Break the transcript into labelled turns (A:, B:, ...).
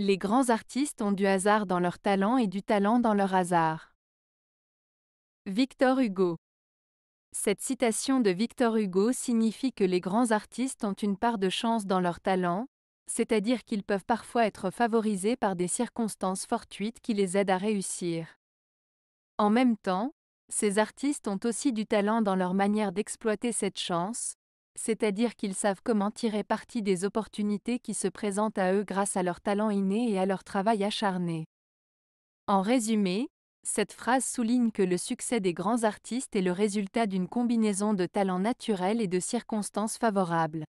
A: Les grands artistes ont du hasard dans leur talent et du talent dans leur hasard. Victor Hugo Cette citation de Victor Hugo signifie que les grands artistes ont une part de chance dans leur talent, c'est-à-dire qu'ils peuvent parfois être favorisés par des circonstances fortuites qui les aident à réussir. En même temps, ces artistes ont aussi du talent dans leur manière d'exploiter cette chance, c'est-à-dire qu'ils savent comment tirer parti des opportunités qui se présentent à eux grâce à leur talent inné et à leur travail acharné. En résumé, cette phrase souligne que le succès des grands artistes est le résultat d'une combinaison de talents naturels et de circonstances favorables.